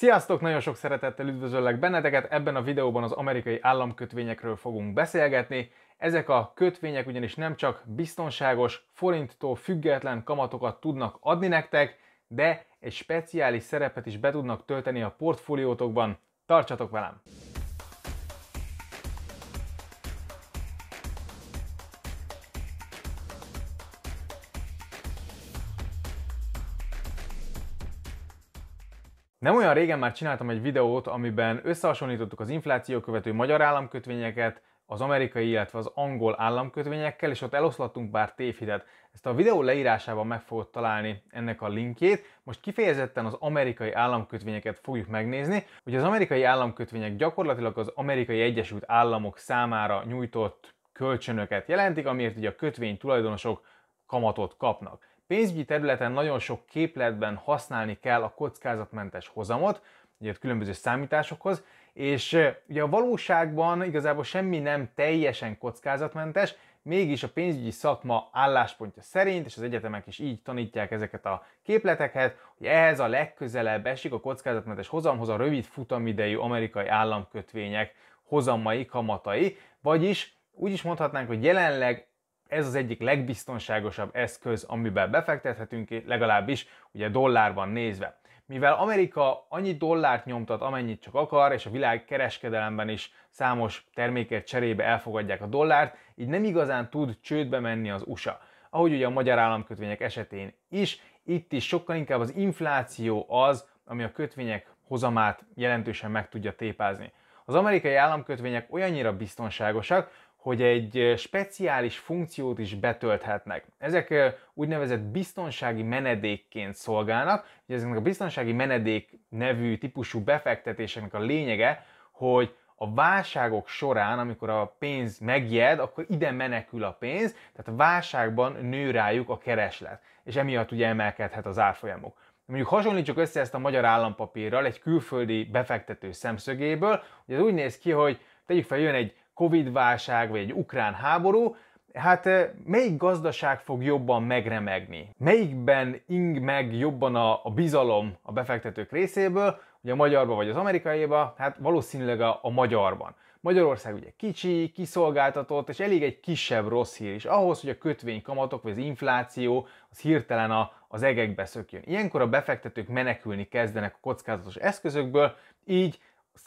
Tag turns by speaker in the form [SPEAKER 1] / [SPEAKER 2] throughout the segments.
[SPEAKER 1] Sziasztok! Nagyon sok szeretettel üdvözöllek benneteket. Ebben a videóban az amerikai államkötvényekről fogunk beszélgetni. Ezek a kötvények ugyanis nem csak biztonságos, forinttól független kamatokat tudnak adni nektek, de egy speciális szerepet is be tudnak tölteni a portfóliótokban. Tartsatok velem! Nem olyan régen már csináltam egy videót, amiben összehasonlítottuk az infláció követő magyar államkötvényeket, az amerikai, illetve az angol államkötvényekkel, és ott eloszlattunk pár tévhitet. Ezt a videó leírásában meg fogod találni ennek a linkjét. Most kifejezetten az amerikai államkötvényeket fogjuk megnézni, hogy az amerikai államkötvények gyakorlatilag az amerikai Egyesült Államok számára nyújtott kölcsönöket jelentik, amiért ugye a kötvény tulajdonosok kamatot kapnak. Pénzügyi területen nagyon sok képletben használni kell a kockázatmentes hozamot, ugye különböző számításokhoz, és ugye a valóságban igazából semmi nem teljesen kockázatmentes, mégis a pénzügyi szakma álláspontja szerint, és az egyetemek is így tanítják ezeket a képleteket, hogy ehhez a legközelebb esik a kockázatmentes hozamhoz a rövid futamidejű amerikai államkötvények hozamai, kamatai, vagyis úgy is mondhatnánk, hogy jelenleg ez az egyik legbiztonságosabb eszköz, amiben befektethetünk, legalábbis ugye dollárban nézve. Mivel Amerika annyi dollárt nyomtat, amennyit csak akar, és a világ kereskedelemben is számos termékért cserébe elfogadják a dollárt, így nem igazán tud csődbe menni az USA. Ahogy ugye a magyar államkötvények esetén is, itt is sokkal inkább az infláció az, ami a kötvények hozamát jelentősen meg tudja tépázni. Az amerikai államkötvények olyannyira biztonságosak, hogy egy speciális funkciót is betölthetnek. Ezek úgynevezett biztonsági menedékként szolgálnak, hogy ezeknek a biztonsági menedék nevű típusú befektetéseknek a lényege, hogy a válságok során, amikor a pénz megjed, akkor ide menekül a pénz, tehát a válságban nő rájuk a kereslet, és emiatt ugye emelkedhet az árfolyamok. Mondjuk hasonlítsuk össze ezt a magyar állampapírral egy külföldi befektető szemszögéből, hogy ez úgy néz ki, hogy tegyük fel, jön egy Covid-válság vagy egy ukrán háború, hát eh, melyik gazdaság fog jobban megremegni? Melyikben ing meg jobban a, a bizalom a befektetők részéből, ugye a magyarban vagy az amerikaiba, hát valószínűleg a, a magyarban. Magyarország ugye kicsi, kiszolgáltatott, és elég egy kisebb rossz hír is. Ahhoz, hogy a kötvény kamatok vagy az infláció az hirtelen a, az egekbe szökjön. Ilyenkor a befektetők menekülni kezdenek a kockázatos eszközökből, így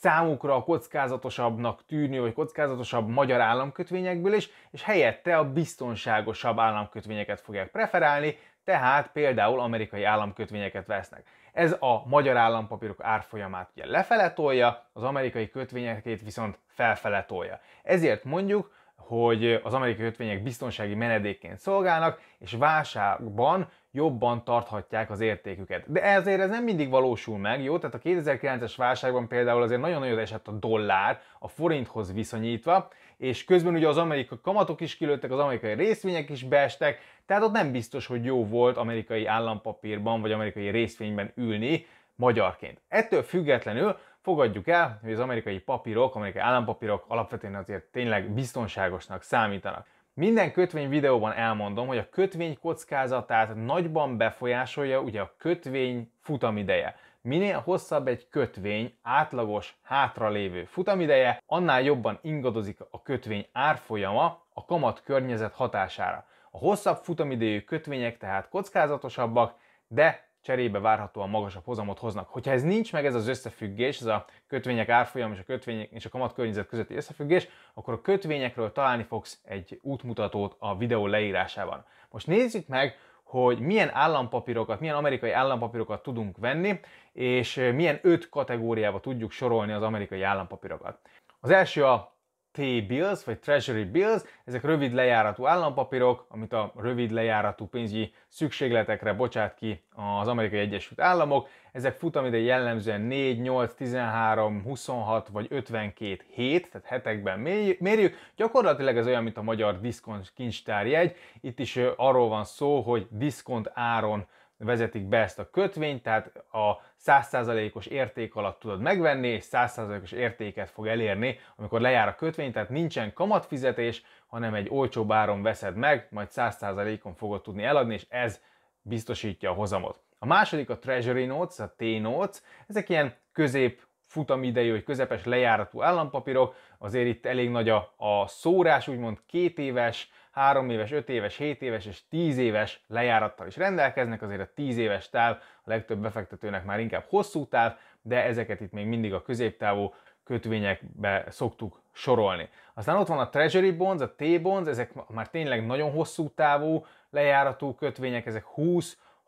[SPEAKER 1] számukra a kockázatosabbnak tűnő, vagy kockázatosabb magyar államkötvényekből is, és helyette a biztonságosabb államkötvényeket fogják preferálni, tehát például amerikai államkötvényeket vesznek. Ez a magyar állampapírok árfolyamát ugye lefele tolja, az amerikai kötvényekét viszont felfele tolja. Ezért mondjuk, hogy az amerikai kötvények biztonsági menedékként szolgálnak, és válságban jobban tarthatják az értéküket. De ezért ez nem mindig valósul meg, jó? Tehát a 2009-es válságban például azért nagyon-nagyon esett a dollár a forinthoz viszonyítva, és közben ugye az amerikai kamatok is kilőttek, az amerikai részvények is beestek, tehát ott nem biztos, hogy jó volt amerikai állampapírban vagy amerikai részvényben ülni magyarként. Ettől függetlenül fogadjuk el, hogy az amerikai papírok, amerikai állampapírok alapvetően azért tényleg biztonságosnak számítanak. Minden kötvény videóban elmondom, hogy a kötvény kockázatát nagyban befolyásolja ugye a kötvény futamideje. Minél hosszabb egy kötvény átlagos hátralévő futamideje, annál jobban ingadozik a kötvény árfolyama a kamat környezet hatására. A hosszabb futamidejű kötvények tehát kockázatosabbak, de cserébe várhatóan magasabb hozamot hoznak. Hogyha ez nincs meg ez az összefüggés, ez a kötvények árfolyam és a kötvények és a kamatkörnyezet közötti összefüggés, akkor a kötvényekről találni fogsz egy útmutatót a videó leírásában. Most nézzük meg, hogy milyen állampapírokat, milyen amerikai állampapírokat tudunk venni, és milyen öt kategóriába tudjuk sorolni az amerikai állampapírokat. Az első a T-bills vagy Treasury bills, ezek rövid lejáratú állampapírok, amit a rövid lejáratú pénzügyi szükségletekre bocsát ki az Amerikai Egyesült Államok. Ezek futamide jellemzően 4, 8, 13, 26 vagy 52 hét, tehát hetekben mérjük. Gyakorlatilag ez olyan, mint a magyar diszkont kincstárjegy. Itt is arról van szó, hogy diszkont áron vezetik be ezt a kötvényt, tehát a 100%-os érték alatt tudod megvenni, és 100%-os értéket fog elérni, amikor lejár a kötvény, tehát nincsen kamatfizetés, hanem egy olcsó áron veszed meg, majd 100%-on fogod tudni eladni, és ez biztosítja a hozamot. A második a Treasury Notes, a T-Notes, ezek ilyen közép futamidejű, hogy közepes lejáratú állampapírok, azért itt elég nagy a, a szórás, úgymond két éves, három éves, öt éves, hét éves és tíz éves lejárattal is rendelkeznek, azért a tíz éves táv a legtöbb befektetőnek már inkább hosszú táv, de ezeket itt még mindig a középtávú kötvényekbe szoktuk sorolni. Aztán ott van a Treasury Bonds, a T-Bonds, ezek már tényleg nagyon hosszú távú lejáratú kötvények, ezek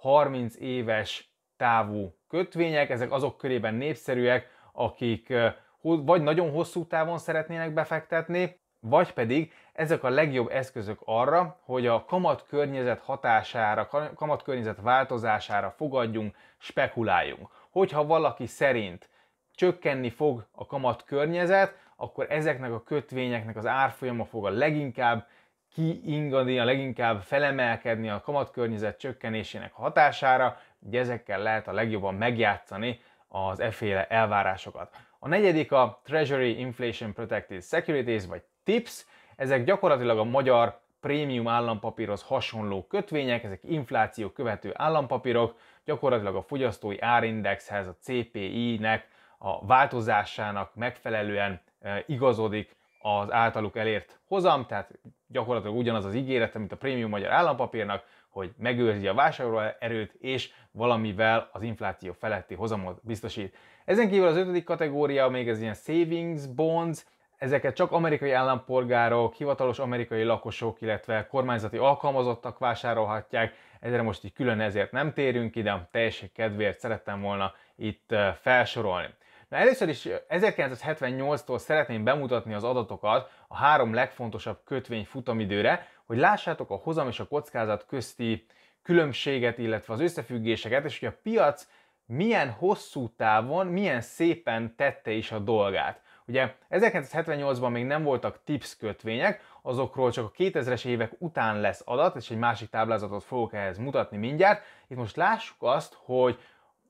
[SPEAKER 1] 20-30 éves távú kötvények, ezek azok körében népszerűek, akik vagy nagyon hosszú távon szeretnének befektetni, vagy pedig ezek a legjobb eszközök arra, hogy a kamatkörnyezet hatására, kamatkörnyezet változására fogadjunk, spekuláljunk. Hogyha valaki szerint csökkenni fog a kamatkörnyezet, akkor ezeknek a kötvényeknek az árfolyama fog a leginkább kiingadni, a leginkább felemelkedni a kamatkörnyezet csökkenésének hatására, ugye ezekkel lehet a legjobban megjátszani az efféle elvárásokat. A negyedik a Treasury Inflation Protected Securities, vagy TIPS, ezek gyakorlatilag a magyar prémium állampapírhoz hasonló kötvények, ezek infláció követő állampapírok, gyakorlatilag a fogyasztói árindexhez, a CPI-nek a változásának megfelelően e, igazodik az általuk elért hozam, tehát gyakorlatilag ugyanaz az ígérete, mint a prémium magyar állampapírnak, hogy megőrzi a vásárló erőt, és valamivel az infláció feletti hozamot biztosít. Ezen kívül az ötödik kategória még ez ilyen savings bonds, Ezeket csak amerikai állampolgárok, hivatalos amerikai lakosok, illetve kormányzati alkalmazottak vásárolhatják. Ezre most így külön ezért nem térünk ide, teljesen kedvéért szerettem volna itt felsorolni. Na először is 1978-tól szeretném bemutatni az adatokat a három legfontosabb kötvény futamidőre, hogy lássátok a hozam és a kockázat közti különbséget, illetve az összefüggéseket, és hogy a piac milyen hosszú távon, milyen szépen tette is a dolgát. Ugye 1978-ban még nem voltak TIPS kötvények, azokról csak a 2000-es évek után lesz adat, és egy másik táblázatot fogok ehhez mutatni mindjárt. Itt most lássuk azt, hogy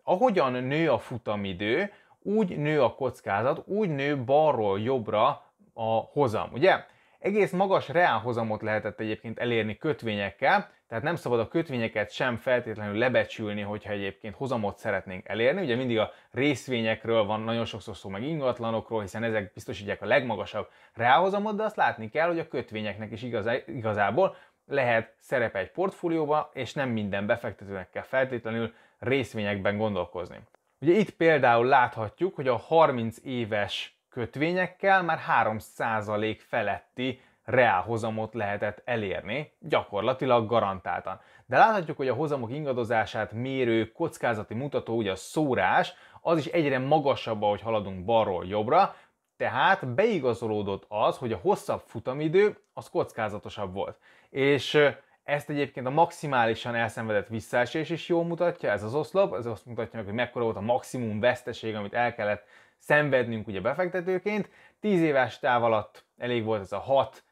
[SPEAKER 1] ahogyan nő a futamidő, úgy nő a kockázat, úgy nő balról jobbra a hozam. Ugye egész magas reálhozamot lehetett egyébként elérni kötvényekkel, tehát nem szabad a kötvényeket sem feltétlenül lebecsülni, hogyha egyébként hozamot szeretnénk elérni. Ugye mindig a részvényekről van nagyon sokszor szó, meg ingatlanokról, hiszen ezek biztosítják a legmagasabb reálhozamot, de azt látni kell, hogy a kötvényeknek is igaz, igazából lehet szerepe egy portfólióba, és nem minden befektetőnek kell feltétlenül részvényekben gondolkozni. Ugye itt például láthatjuk, hogy a 30 éves kötvényekkel már 3% feletti reálhozamot lehetett elérni, gyakorlatilag garantáltan. De láthatjuk, hogy a hozamok ingadozását mérő kockázati mutató, ugye a szórás, az is egyre magasabb, ahogy haladunk balról jobbra, tehát beigazolódott az, hogy a hosszabb futamidő az kockázatosabb volt. És ezt egyébként a maximálisan elszenvedett visszaesés is jól mutatja, ez az oszlop, ez azt mutatja meg, hogy mekkora volt a maximum veszteség, amit el kellett szenvednünk ugye befektetőként. 10 éves táv alatt elég volt ez a 6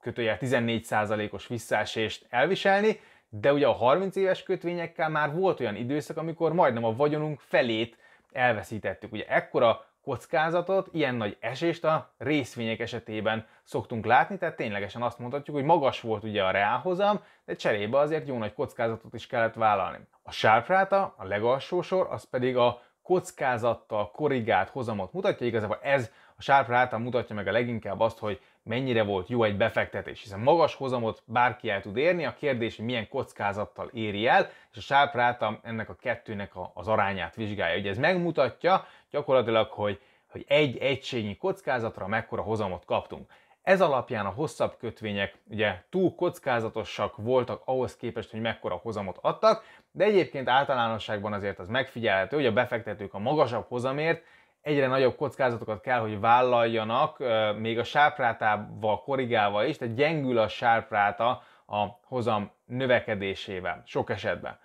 [SPEAKER 1] kötőjel 14%-os visszaesést elviselni, de ugye a 30 éves kötvényekkel már volt olyan időszak, amikor majdnem a vagyonunk felét elveszítettük. Ugye ekkora kockázatot, ilyen nagy esést a részvények esetében szoktunk látni, tehát ténylegesen azt mondhatjuk, hogy magas volt ugye a reálhozam, de cserébe azért jó nagy kockázatot is kellett vállalni. A sárpráta, a legalsó sor, az pedig a kockázattal korrigált hozamot mutatja, igazából ez a sárp ráta mutatja meg a leginkább azt, hogy mennyire volt jó egy befektetés, hiszen magas hozamot bárki el tud érni, a kérdés, hogy milyen kockázattal éri el, és a sárp ráta ennek a kettőnek az arányát vizsgálja. Ugye ez megmutatja gyakorlatilag, hogy, hogy egy egységnyi kockázatra mekkora hozamot kaptunk. Ez alapján a hosszabb kötvények ugye túl kockázatosak voltak ahhoz képest, hogy mekkora hozamot adtak, de egyébként általánosságban azért az megfigyelhető, hogy a befektetők a magasabb hozamért egyre nagyobb kockázatokat kell, hogy vállaljanak, még a sárprátával korrigálva is, tehát gyengül a sárpráta a hozam növekedésével sok esetben.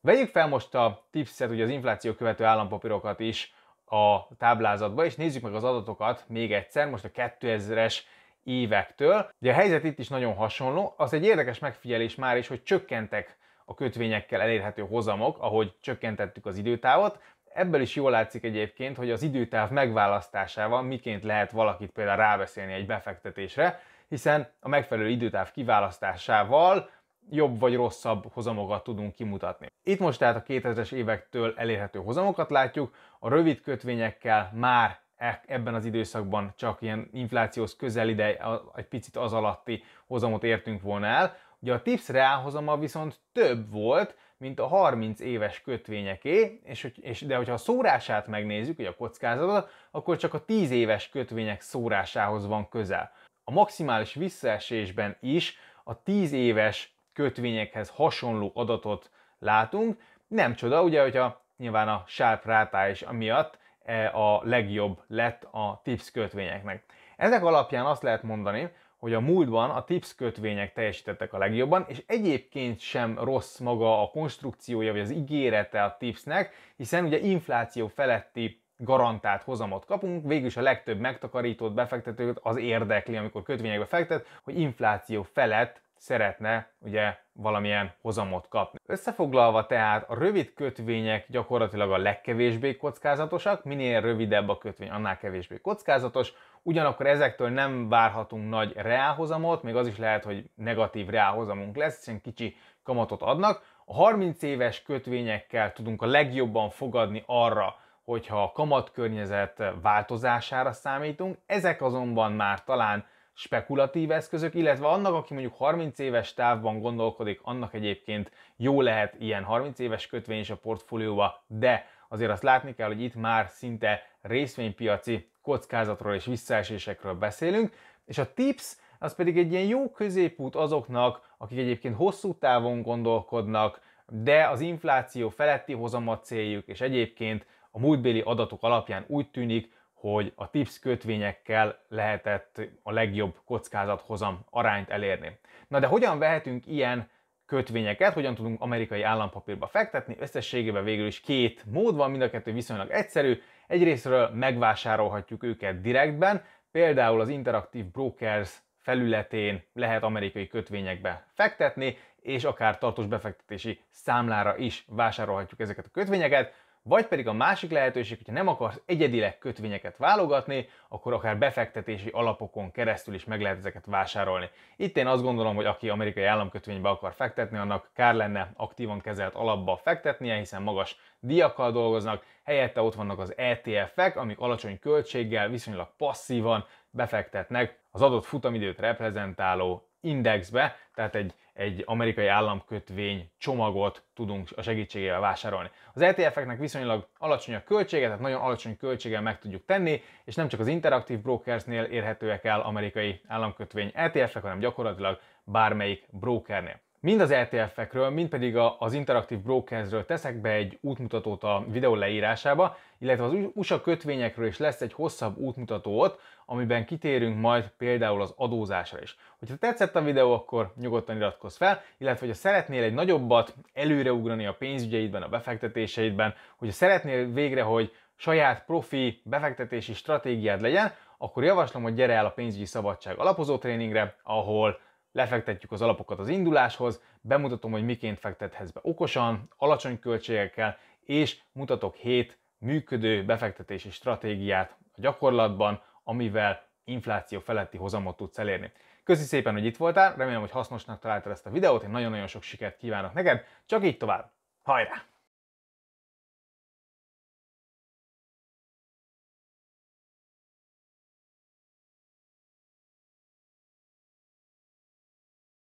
[SPEAKER 1] Vegyük fel most a tipszet, ugye az infláció követő állampapírokat is a táblázatba, és nézzük meg az adatokat még egyszer, most a 2000-es évektől. Ugye a helyzet itt is nagyon hasonló, az egy érdekes megfigyelés már is, hogy csökkentek a kötvényekkel elérhető hozamok, ahogy csökkentettük az időtávot, Ebből is jól látszik egyébként, hogy az időtáv megválasztásával miként lehet valakit például rábeszélni egy befektetésre, hiszen a megfelelő időtáv kiválasztásával jobb vagy rosszabb hozamokat tudunk kimutatni. Itt most tehát a 2000-es évektől elérhető hozamokat látjuk, a rövid kötvényekkel már e, ebben az időszakban csak ilyen inflációhoz közel ide egy picit az alatti hozamot értünk volna el, Ugye a TIPS reálhozama viszont több volt, mint a 30 éves kötvényeké, és, és de hogyha a szórását megnézzük, ugye a kockázatot, akkor csak a 10 éves kötvények szórásához van közel. A maximális visszaesésben is a 10 éves kötvényekhez hasonló adatot látunk. Nem csoda, ugye, hogyha nyilván a sárp rátá is amiatt eh, a legjobb lett a TIPS kötvényeknek. Ezek alapján azt lehet mondani, hogy a múltban a TIPS kötvények teljesítettek a legjobban, és egyébként sem rossz maga a konstrukciója, vagy az ígérete a TIPSnek, hiszen ugye infláció feletti garantált hozamot kapunk, végül is a legtöbb megtakarított befektetőt az érdekli, amikor kötvényekbe fektet, hogy infláció felett szeretne ugye valamilyen hozamot kapni. Összefoglalva tehát a rövid kötvények gyakorlatilag a legkevésbé kockázatosak, minél rövidebb a kötvény, annál kevésbé kockázatos, Ugyanakkor ezektől nem várhatunk nagy reálhozamot, még az is lehet, hogy negatív reálhozamunk lesz, hiszen kicsi kamatot adnak. A 30 éves kötvényekkel tudunk a legjobban fogadni arra, hogyha a kamatkörnyezet változására számítunk. Ezek azonban már talán spekulatív eszközök, illetve annak, aki mondjuk 30 éves távban gondolkodik, annak egyébként jó lehet ilyen 30 éves kötvény is a portfólióba, de azért azt látni kell, hogy itt már szinte részvénypiaci kockázatról és visszaesésekről beszélünk, és a tips az pedig egy ilyen jó középút azoknak, akik egyébként hosszú távon gondolkodnak, de az infláció feletti hozamat céljuk, és egyébként a múltbéli adatok alapján úgy tűnik, hogy a TIPS kötvényekkel lehetett a legjobb kockázathozam arányt elérni. Na de hogyan vehetünk ilyen kötvényeket hogyan tudunk amerikai állampapírba fektetni. Összességében végül is két mód van, mind a kettő viszonylag egyszerű. Egyrésztről megvásárolhatjuk őket direktben, például az Interactive Brokers felületén lehet amerikai kötvényekbe fektetni, és akár tartós befektetési számlára is vásárolhatjuk ezeket a kötvényeket vagy pedig a másik lehetőség, hogyha nem akarsz egyedileg kötvényeket válogatni, akkor akár befektetési alapokon keresztül is meg lehet ezeket vásárolni. Itt én azt gondolom, hogy aki amerikai államkötvénybe akar fektetni, annak kár lenne aktívan kezelt alapba fektetnie, hiszen magas diakkal dolgoznak, helyette ott vannak az ETF-ek, amik alacsony költséggel, viszonylag passzívan befektetnek az adott futamidőt reprezentáló indexbe, tehát egy, egy amerikai államkötvény csomagot tudunk a segítségével vásárolni. Az ETF-eknek viszonylag alacsony a költsége, tehát nagyon alacsony költséggel meg tudjuk tenni, és nem csak az interaktív brokersnél érhetőek el amerikai államkötvény ETF-ek, hanem gyakorlatilag bármelyik brokernél. Mind az ETF-ekről, mind pedig az Interactive Brokersről teszek be egy útmutatót a videó leírásába, illetve az USA kötvényekről is lesz egy hosszabb útmutató ott, amiben kitérünk majd például az adózásra is. Hogyha tetszett a videó, akkor nyugodtan iratkozz fel, illetve ha szeretnél egy nagyobbat előreugrani a pénzügyeidben, a befektetéseidben, hogyha szeretnél végre, hogy saját profi befektetési stratégiád legyen, akkor javaslom, hogy gyere el a pénzügyi szabadság alapozó tréningre, ahol lefektetjük az alapokat az induláshoz, bemutatom, hogy miként fektethetsz be okosan, alacsony költségekkel, és mutatok 7 működő befektetési stratégiát a gyakorlatban, amivel infláció feletti hozamot tudsz elérni. Köszi szépen, hogy itt voltál, remélem, hogy hasznosnak találtad ezt a videót, én nagyon-nagyon sok sikert kívánok neked, csak így tovább, hajrá!